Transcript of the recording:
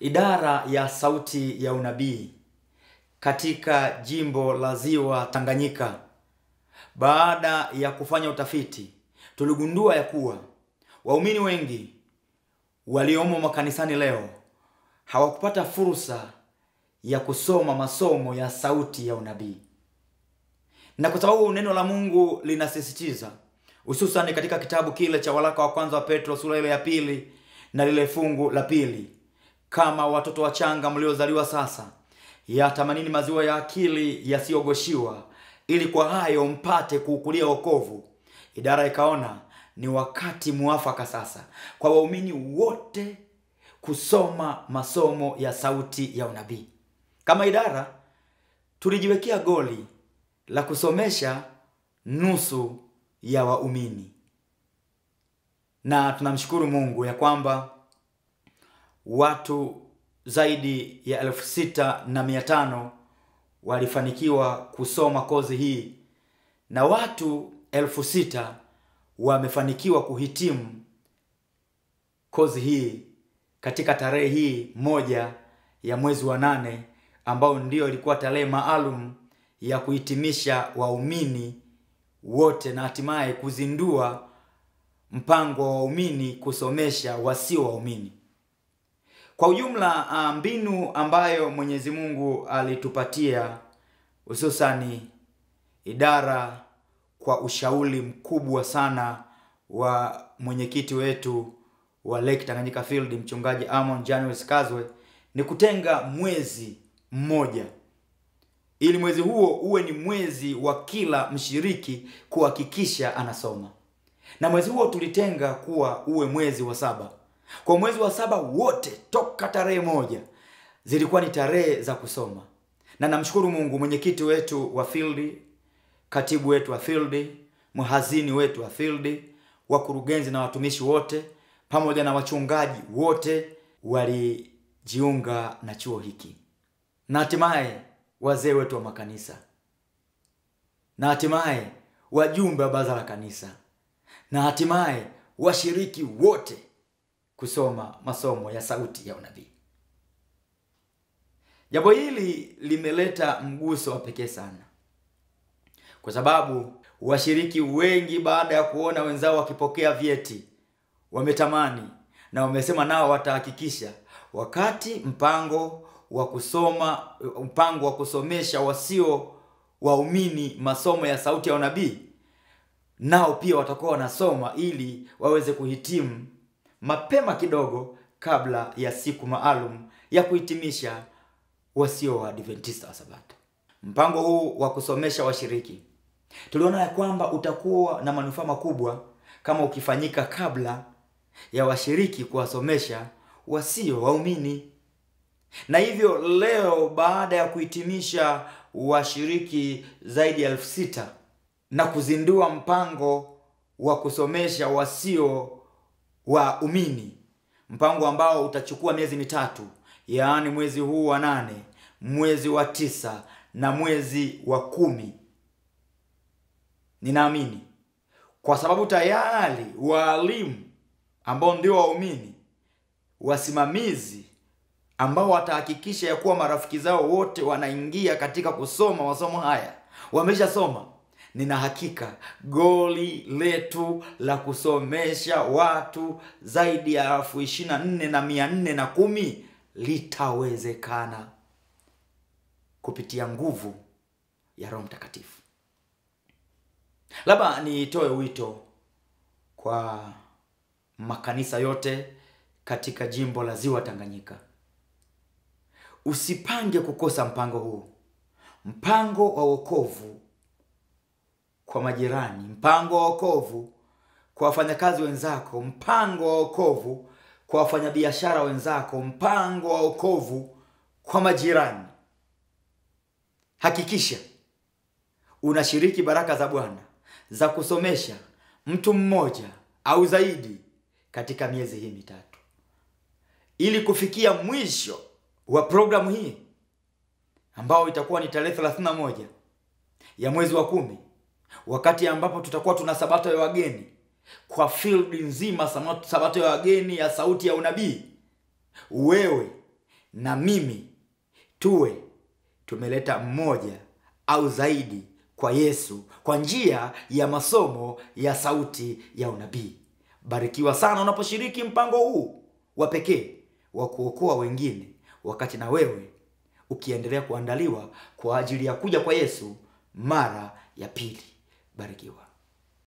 idara ya Sauti ya Unabii katika jimbo la Ziwa Tanganyika. Baada ya kufanya utafiti, tuligundua ya kuwa waumini wengi waliomo makanisani leo hawakupata fursa ya kusoma masomo ya Sauti ya Unabii, na kwa sababu neno la Mungu linasisitiza hususani katika kitabu kile cha waraka wa kwanza wa Petro sura ile ya pili na lile fungu la pili kama watoto wachanga mliozaliwa sasa, yatamanini maziwa ya akili yasiyogoshiwa, ili kwa hayo mpate kuukulia wokovu. Idara ikaona ni wakati muafaka sasa kwa waumini wote kusoma masomo ya sauti ya unabii. Kama idara tulijiwekea goli la kusomesha nusu ya waumini, na tunamshukuru Mungu ya kwamba watu zaidi ya elfu sita na mia tano walifanikiwa kusoma kozi hii na watu elfu sita wamefanikiwa kuhitimu kozi hii katika tarehe hii moja ya mwezi wa nane ambao ndio ilikuwa tarehe maalum ya kuhitimisha waumini wote na hatimaye kuzindua mpango wa waumini kusomesha wasio waumini. Kwa ujumla ah, mbinu ambayo Mwenyezi Mungu alitupatia hususani idara kwa ushauri mkubwa sana wa mwenyekiti wetu wa Lake Tanganyika Field mchungaji Amon janus Kazwe ni kutenga mwezi mmoja ili mwezi huo uwe ni mwezi wa kila mshiriki kuhakikisha anasoma, na mwezi huo tulitenga kuwa uwe mwezi wa saba kwa mwezi wa saba wote toka tarehe moja zilikuwa ni tarehe za kusoma, na namshukuru Mungu, mwenyekiti wetu wa field, katibu wetu wa field, mhazini wetu wa field, wakurugenzi na watumishi wote pamoja na wachungaji wote walijiunga na chuo hiki, na hatimaye wazee wetu wa makanisa, na hatimaye wajumbe wa baraza la kanisa, na hatimaye washiriki wote kusoma masomo ya sauti ya unabii. Jambo hili limeleta mguso wa pekee sana, kwa sababu washiriki wengi baada ya kuona wenzao wakipokea vyeti wametamani na wamesema nao watahakikisha wakati mpango wa kusoma mpango wa kusomesha wasio waumini masomo ya sauti ya unabii nao pia watakuwa wanasoma ili waweze kuhitimu mapema kidogo kabla ya siku maalum ya kuhitimisha wasio wa Adventista wa Sabato. Mpango huu wa kusomesha washiriki tuliona ya kwamba utakuwa na manufaa makubwa kama ukifanyika kabla ya washiriki kuwasomesha wasio waumini. Na hivyo leo baada ya kuhitimisha washiriki zaidi ya elfu sita na kuzindua mpango wa kusomesha wasio waumini, mpango ambao utachukua miezi mitatu, yaani mwezi huu wa nane, mwezi wa tisa na mwezi wa kumi. Ninaamini kwa sababu tayari waalimu ambao ndio waumini, wasimamizi ambao watahakikisha ya kuwa marafiki zao wote wanaingia katika kusoma masomo haya wameshasoma nina hakika goli letu la kusomesha watu zaidi ya elfu ishirini na nne na mia nne na kumi litawezekana kupitia nguvu ya Roho Mtakatifu. Labda nitoe wito kwa makanisa yote katika jimbo la Ziwa Tanganyika, usipange kukosa mpango huu, mpango wa wokovu kwa majirani, mpango wa wokovu kwa wafanyakazi wenzako, mpango wa wokovu kwa wafanyabiashara wenzako, mpango wa wokovu kwa majirani. Hakikisha unashiriki baraka za Bwana za kusomesha mtu mmoja au zaidi katika miezi hii mitatu, ili kufikia mwisho wa programu hii ambao itakuwa ni tarehe 31 ya mwezi wa kumi wakati ambapo tutakuwa tuna sabato ya wageni kwa field nzima, sabato ya wageni ya sauti ya unabii, wewe na mimi tuwe tumeleta mmoja au zaidi kwa Yesu kwa njia ya masomo ya sauti ya unabii. Barikiwa sana unaposhiriki mpango huu wa pekee wa kuokoa wengine, wakati na wewe ukiendelea kuandaliwa kwa ajili ya kuja kwa Yesu mara ya pili. barkiwa